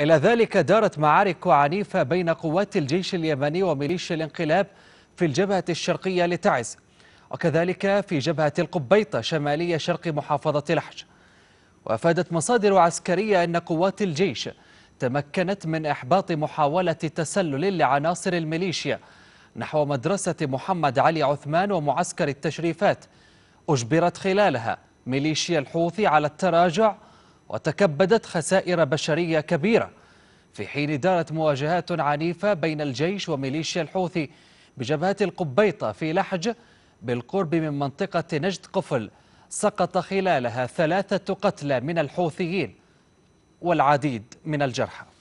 إلى ذلك دارت معارك عنيفة بين قوات الجيش اليمني وميليشيا الانقلاب في الجبهة الشرقية لتعز وكذلك في جبهة القبيطة شمالية شرق محافظة لحج وأفادت مصادر عسكرية أن قوات الجيش تمكنت من إحباط محاولة تسلل لعناصر الميليشيا نحو مدرسة محمد علي عثمان ومعسكر التشريفات أجبرت خلالها ميليشيا الحوثي على التراجع وتكبدت خسائر بشرية كبيرة في حين دارت مواجهات عنيفة بين الجيش وميليشيا الحوثي بجبهة القبيطة في لحج بالقرب من منطقة نجد قفل سقط خلالها ثلاثة قتلى من الحوثيين والعديد من الجرحى